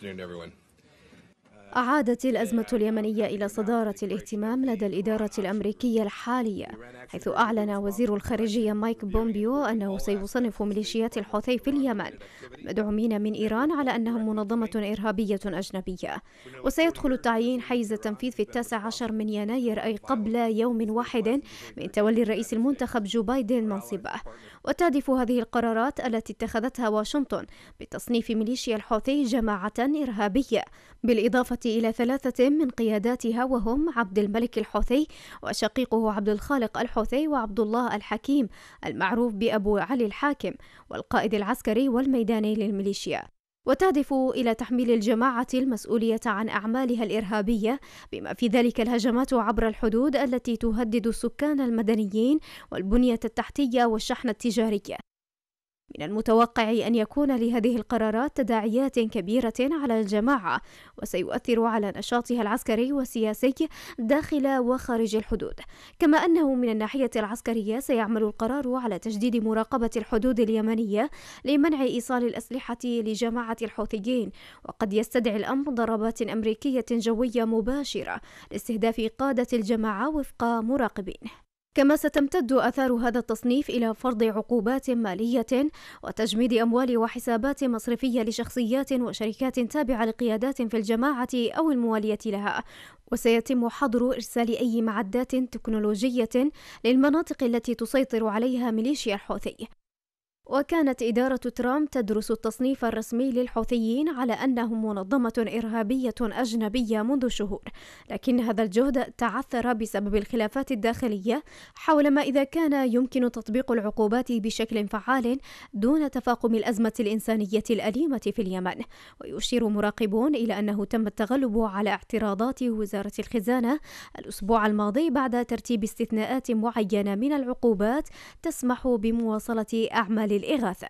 Good afternoon, everyone. أعادت الأزمة اليمنية إلى صدارة الاهتمام لدى الإدارة الأمريكية الحالية حيث أعلن وزير الخارجية مايك بومبيو أنه سيصنف ميليشيات الحوثي في اليمن مدعومين من إيران على أنهم منظمة إرهابية أجنبية وسيدخل التعيين حيز التنفيذ في التاسع عشر من يناير أي قبل يوم واحد من تولي الرئيس المنتخب جو بايدن منصبه وتهدف هذه القرارات التي اتخذتها واشنطن بتصنيف ميليشيا الحوثي جماعة إرهابية بالإضافة بالتوقيت إلى ثلاثة من قياداتها وهم عبد الملك الحوثي وشقيقه عبد الخالق الحوثي وعبد الله الحكيم المعروف بأبو علي الحاكم والقائد العسكري والميداني للميليشيا وتهدف إلى تحميل الجماعة المسؤولية عن أعمالها الإرهابية بما في ذلك الهجمات عبر الحدود التي تهدد السكان المدنيين والبنية التحتية والشحن التجارية من المتوقع أن يكون لهذه القرارات تداعيات كبيرة على الجماعة وسيؤثر على نشاطها العسكري والسياسي داخل وخارج الحدود كما أنه من الناحية العسكرية سيعمل القرار على تجديد مراقبة الحدود اليمنية لمنع إيصال الأسلحة لجماعة الحوثيين وقد يستدعي الأمر ضربات أمريكية جوية مباشرة لاستهداف قادة الجماعة وفق مراقبين كما ستمتد آثار هذا التصنيف إلى فرض عقوبات مالية وتجميد أموال وحسابات مصرفية لشخصيات وشركات تابعة لقيادات في الجماعة أو الموالية لها وسيتم حظر إرسال أي معدات تكنولوجية للمناطق التي تسيطر عليها ميليشيا الحوثي وكانت إدارة ترامب تدرس التصنيف الرسمي للحوثيين على أنهم منظمة إرهابية أجنبية منذ شهور، لكن هذا الجهد تعثر بسبب الخلافات الداخلية حول ما إذا كان يمكن تطبيق العقوبات بشكل فعال دون تفاقم الأزمة الإنسانية الأليمة في اليمن، ويشير مراقبون إلى أنه تم التغلب على اعتراضات وزارة الخزانة الأسبوع الماضي بعد ترتيب استثناءات معينة من العقوبات تسمح بمواصلة أعمال للإغاثة